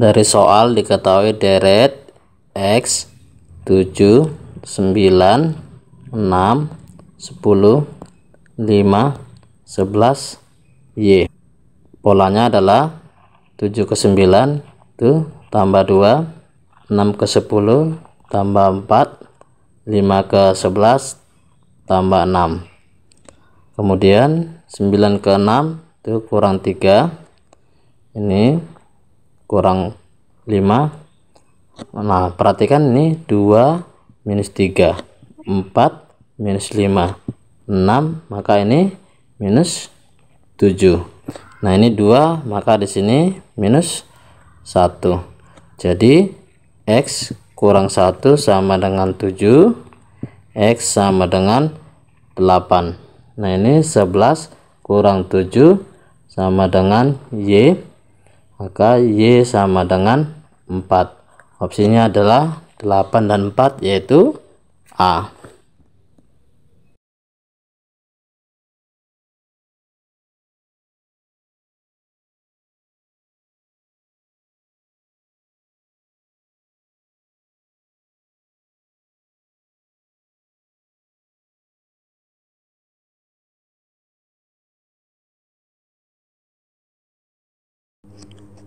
Dari soal diketahui deret X 7, 9, 6, 10, 5, 11, Y. Polanya adalah 7 ke 9 itu tambah 2, 6 ke 10 tambah 4, 5 ke 11 tambah 6. Kemudian 9 ke 6 itu kurang 3. Ini kurang 5 nah perhatikan ini 2 minus 3 4 minus 5 6 maka ini minus 7 nah ini 2 maka di sini minus 1 jadi X kurang 1 sama dengan 7 X sama dengan 8 nah ini 11 kurang 7 sama dengan Y maka Y sama dengan 4 opsinya adalah 8 dan 4 yaitu A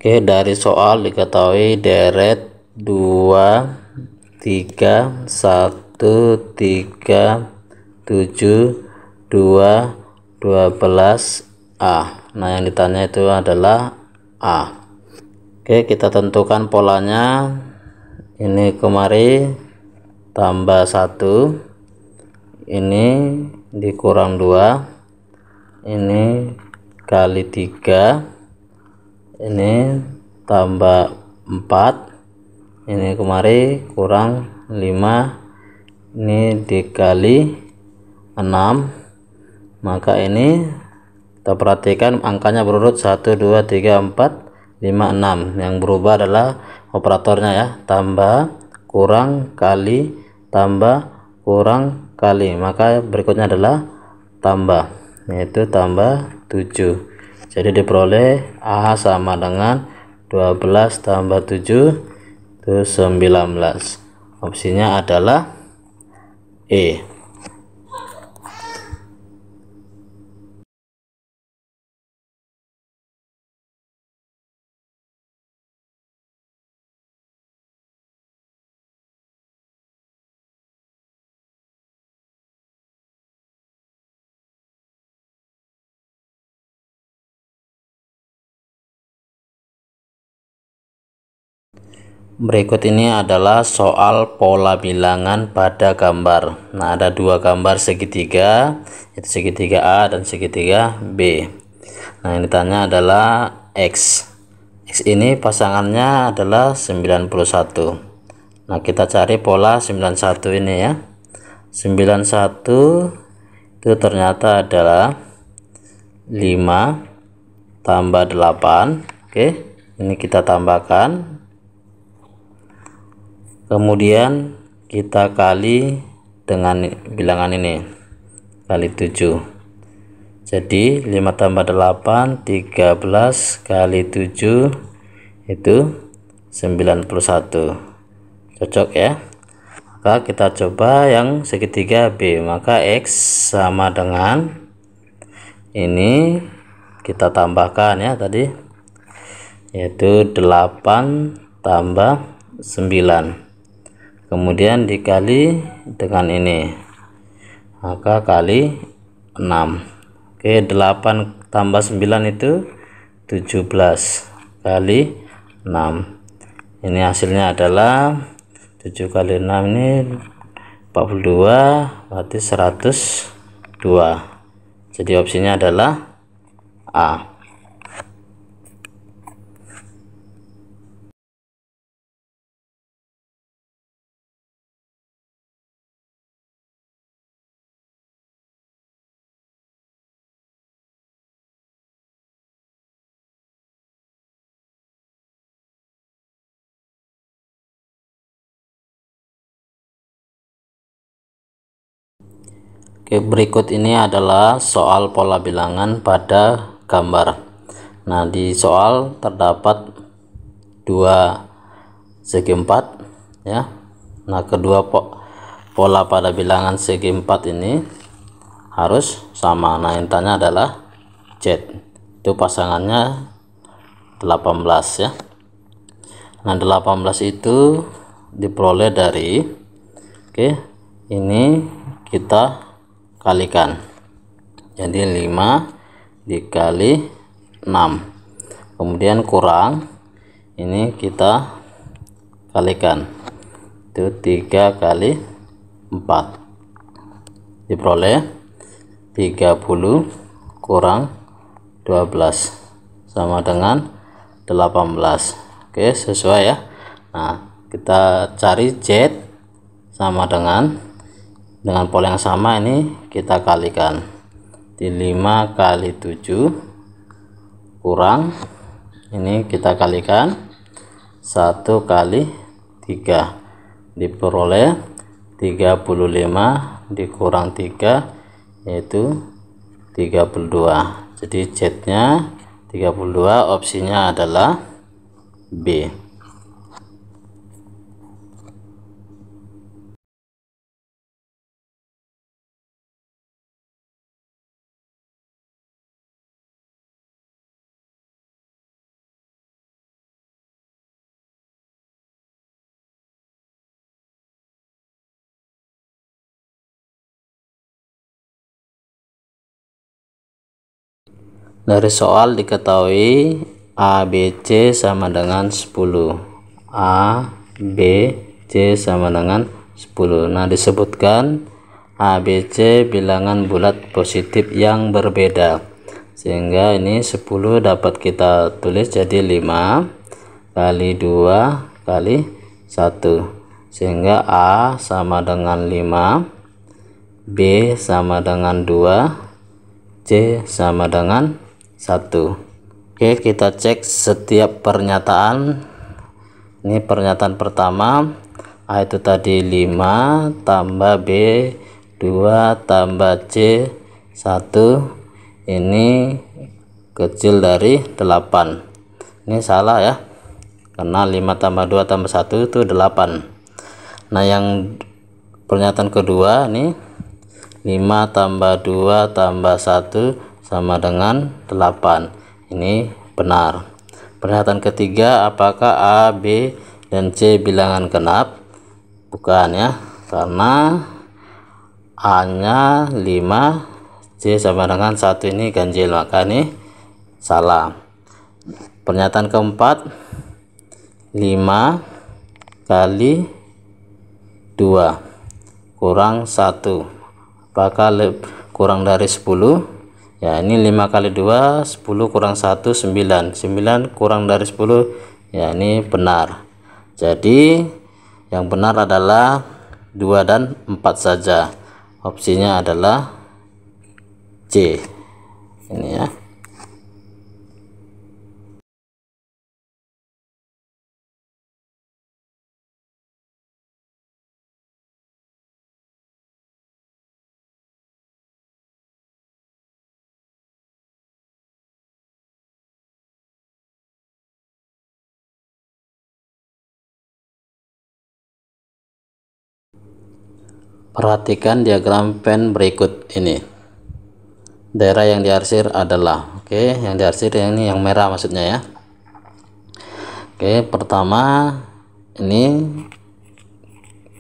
Oke, dari soal diketahui deret 2 3 1 3 7 2 12A. Nah, yang ditanya itu adalah A. Oke, kita tentukan polanya. Ini kemari tambah 1. Ini dikurang 2. Ini kali 3 ini tambah 4 ini kemari kurang 5 ini dikali 6 maka ini kita perhatikan angkanya berurut 1 2 3 4 5 6 yang berubah adalah operatornya ya tambah kurang kali tambah kurang kali maka berikutnya adalah tambah yaitu tambah 7 jadi diperoleh A sama dengan 12 tambah 7 itu 19 opsinya adalah E Berikut ini adalah soal pola bilangan pada gambar. Nah, ada dua gambar segitiga, itu segitiga A dan segitiga B. Nah, yang ditanya adalah X. X ini pasangannya adalah 91. Nah, kita cari pola 91 ini ya. 91 itu ternyata adalah 5 tambah 8. Oke, ini kita tambahkan kemudian kita kali dengan bilangan ini kali 7 jadi 5 tambah 8 13 kali 7 itu 91 cocok ya maka kita coba yang segitiga B maka X sama dengan ini kita tambahkan ya tadi yaitu 8 tambah 9 kemudian dikali dengan ini maka kali 6 oke 8 tambah 9 itu 17 kali 6 ini hasilnya adalah 7 kali 6 ini 42 berarti 102 jadi opsinya adalah A Oke, berikut ini adalah soal pola bilangan pada gambar. Nah, di soal terdapat dua segi empat ya. Nah, kedua po pola pada bilangan segi empat ini harus sama. Nah, intinya adalah Z. Itu pasangannya 18 ya. Nah, 18 itu diperoleh dari oke, ini kita kalikan jadi 5 dikali 6 kemudian kurang ini kita kalikan itu 3 kali 4 diperoleh 30 kurang 12 sama dengan 18 oke sesuai ya Nah kita cari Z sama dengan dengan pola yang sama ini kita kalikan di 5 kali 7 kurang ini kita kalikan 1 kali 3 diperoleh 35 dikurang 3 yaitu 32 jadi Z nya 32 opsinya adalah B Dari soal diketahui ABC sama dengan 10. A, B, C sama dengan 10. Nah, disebutkan ABC bilangan bulat positif yang berbeda. Sehingga ini 10 dapat kita tulis jadi 5 kali 2 kali 1. Sehingga A sama dengan 5, B sama dengan 2, C sama dengan satu Oke kita cek setiap pernyataan ini pernyataan pertama A ah, itu tadi 5 tambah B 2 tambah C 1 ini kecil dari 8 ini salah ya karena 5 tambah 2 tambah 1 itu 8 nah yang pernyataan kedua ini 5 tambah 2 tambah 1 sama dengan 8 ini benar pernyataan ketiga apakah A B dan C bilangan genap bukan ya karena A nya 5 C sama dengan 1 ini ganjil maka ini salah pernyataan keempat 5 kali 2 kurang 1 apakah kurang dari 10 ya ini 5 kali 2 10 kurang 1 9 9 kurang dari 10 ya ini benar jadi yang benar adalah 2 dan 4 saja opsinya adalah C ini ya perhatikan diagram pen berikut ini daerah yang diarsir adalah oke okay, yang diarsir yang ini yang merah maksudnya ya oke okay, pertama ini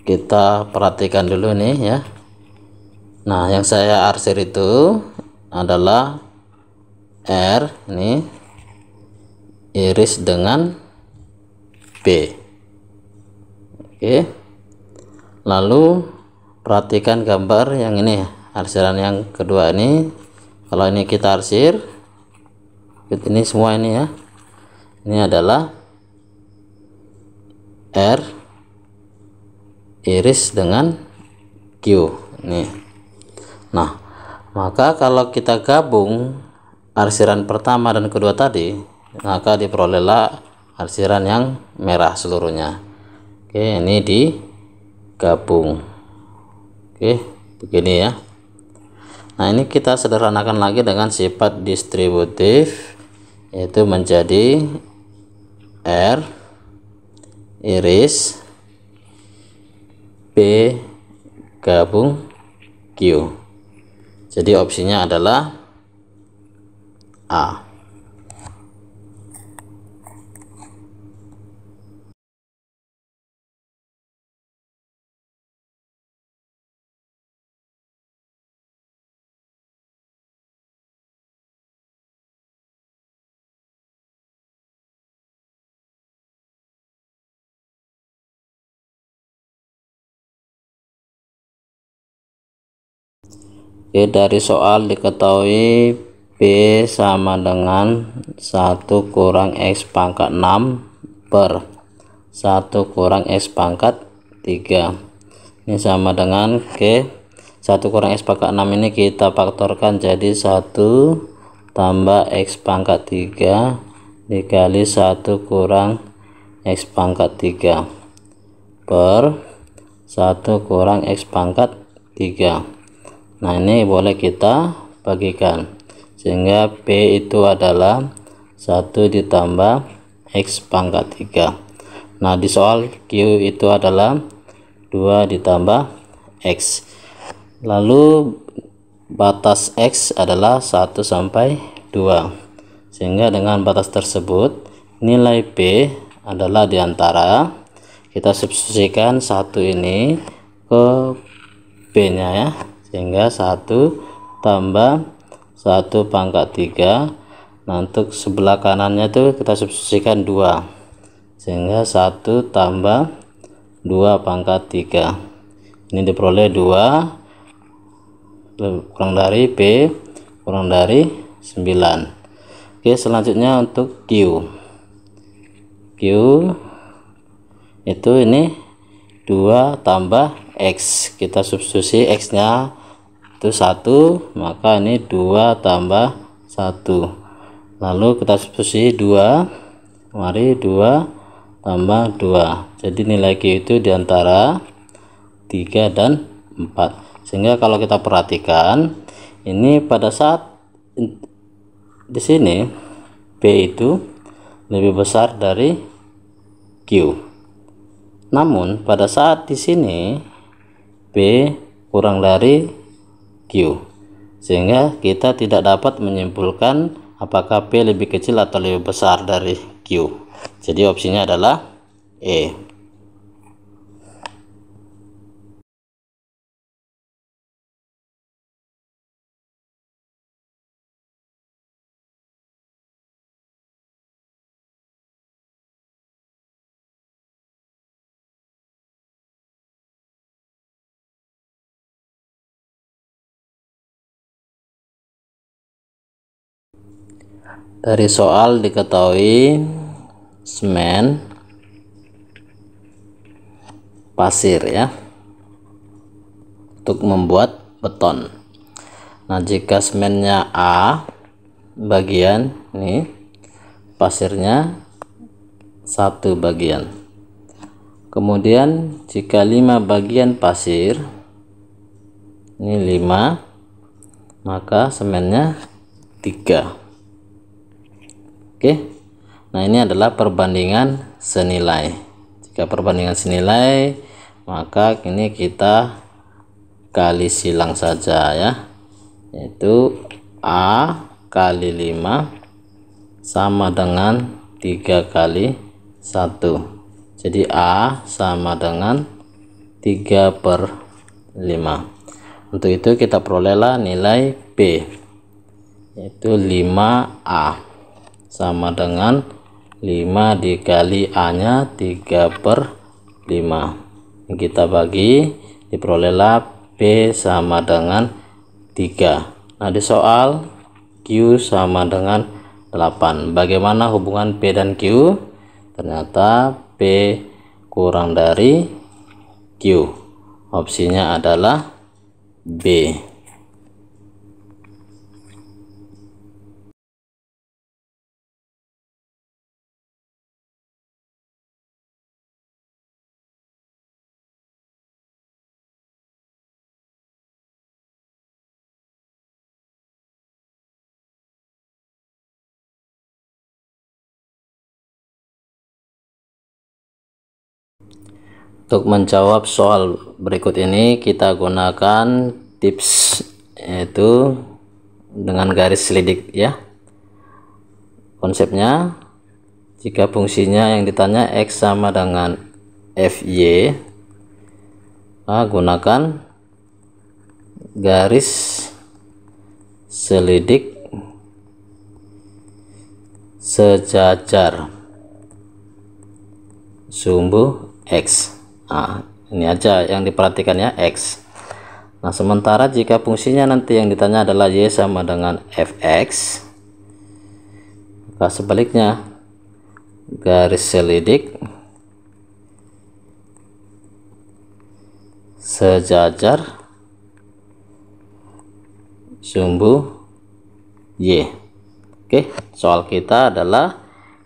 kita perhatikan dulu nih ya nah yang saya arsir itu adalah R ini iris dengan B oke okay. lalu perhatikan gambar yang ini ya, arsiran yang kedua ini kalau ini kita arsir ini semua ini ya ini adalah R iris dengan Q ini nah maka kalau kita gabung arsiran pertama dan kedua tadi maka diperolehlah arsiran yang merah seluruhnya oke ini digabung oke begini ya nah ini kita sederhanakan lagi dengan sifat distributif yaitu menjadi R iris P gabung Q jadi opsinya adalah A Oke, dari soal diketahui B sama dengan 1 kurang X pangkat 6 per 1 kurang X pangkat 3. Ini sama dengan, K. 1 kurang X pangkat 6 ini kita faktorkan jadi 1 tambah X pangkat 3 dikali 1 kurang X pangkat 3 per 1 kurang X pangkat 3 nah ini boleh kita bagikan sehingga P itu adalah 1 ditambah X pangkat 3 nah di soal Q itu adalah 2 ditambah X lalu batas X adalah 1 sampai 2 sehingga dengan batas tersebut nilai P adalah diantara kita substitusikan satu ini ke P nya ya sehingga 1 tambah 1 pangkat 3 nah untuk sebelah kanannya itu kita substitusikan 2 sehingga 1 tambah 2 pangkat 3 ini diperoleh 2 kurang dari B kurang dari 9 oke selanjutnya untuk Q Q itu ini 2 tambah X kita substitusi X nya itu satu maka ini dua tambah satu lalu kita substitusi dua mari dua tambah dua jadi nilai Q itu diantara tiga dan empat sehingga kalau kita perhatikan ini pada saat di sini p itu lebih besar dari Q namun pada saat di sini p kurang dari Q. Sehingga kita tidak dapat menyimpulkan apakah P lebih kecil atau lebih besar dari Q. Jadi opsinya adalah E. dari soal diketahui semen pasir ya untuk membuat beton nah jika semennya A bagian ini pasirnya satu bagian kemudian jika lima bagian pasir ini lima, maka semennya 3 oke nah ini adalah perbandingan senilai jika perbandingan senilai maka ini kita kali silang saja ya yaitu A kali 5 sama dengan 3 kali 1 jadi A sama dengan 3 per 5 untuk itu kita perolehlah nilai B yaitu 5A sama dengan 5 dikali A nya 3 per 5 kita bagi diperolehlah B sama dengan 3 nah di soal Q sama dengan 8 bagaimana hubungan P dan Q ternyata P kurang dari Q opsinya adalah B Untuk menjawab soal berikut ini kita gunakan tips yaitu dengan garis selidik ya. Konsepnya jika fungsinya yang ditanya X sama dengan FY nah, gunakan garis selidik sejajar sumbu X nah, ini aja yang diperhatikan ya X nah sementara jika fungsinya nanti yang ditanya adalah Y sama dengan Fx maka sebaliknya garis selidik sejajar sumbu Y oke soal kita adalah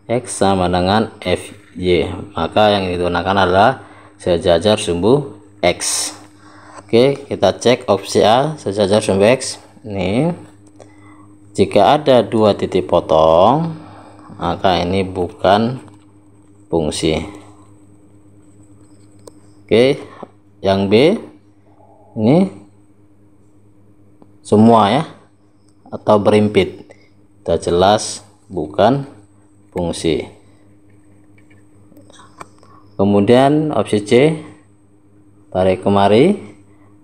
X sama dengan FY maka yang digunakan adalah sejajar sumbu X Oke kita cek opsi A sejajar sumbu X ini jika ada dua titik potong maka ini bukan fungsi Oke yang B ini semua ya atau berimpit kita jelas bukan fungsi kemudian opsi C tarik kemari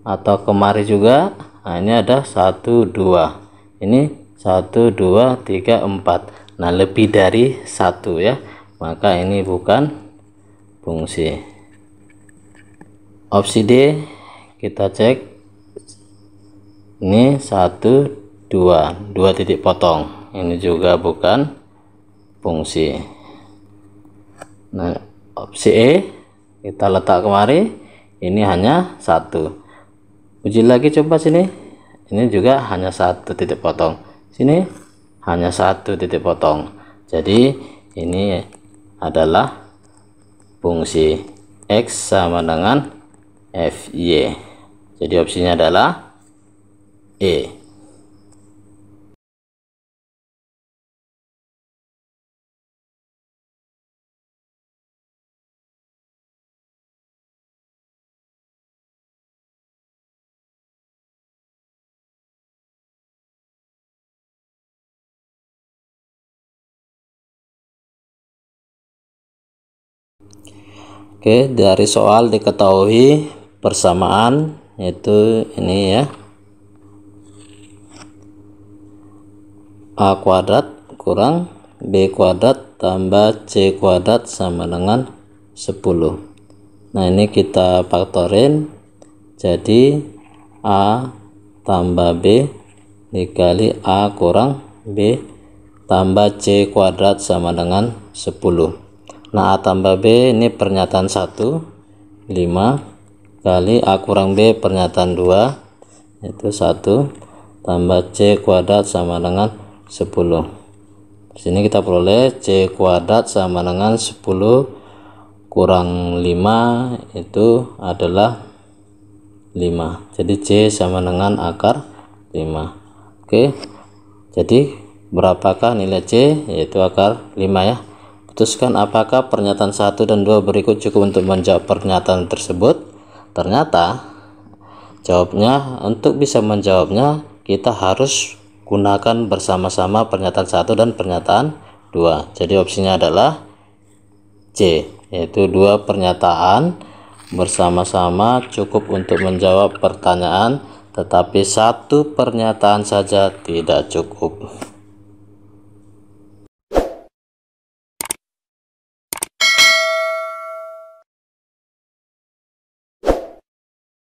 atau kemari juga nah, ini ada 1 2 ini 1 2 3 4 nah lebih dari satu ya maka ini bukan fungsi opsi D kita cek ini 1 2 2 titik potong ini juga bukan fungsi nah opsi E kita letak kemari ini hanya satu uji lagi coba sini ini juga hanya satu titik potong sini hanya satu titik potong jadi ini adalah fungsi X sama dengan FY jadi opsinya adalah E Oke, dari soal diketahui persamaan yaitu ini ya. A kuadrat kurang B kuadrat tambah C kuadrat sama dengan 10. Nah, ini kita faktorin jadi A tambah B dikali A kurang B tambah C kuadrat sama dengan 10. Nah, A tambah B ini pernyataan 1, 5, kali A kurang B pernyataan 2, itu 1, tambah C kuadrat sama dengan 10. sini kita peroleh C kuadrat sama dengan 10 kurang 5 itu adalah 5. Jadi C sama dengan akar 5. Oke. Jadi berapakah nilai C yaitu akar 5 ya Putuskan apakah pernyataan 1 dan 2 berikut cukup untuk menjawab pernyataan tersebut. Ternyata jawabnya untuk bisa menjawabnya kita harus gunakan bersama-sama pernyataan 1 dan pernyataan 2. Jadi opsinya adalah C yaitu dua pernyataan bersama-sama cukup untuk menjawab pertanyaan tetapi satu pernyataan saja tidak cukup.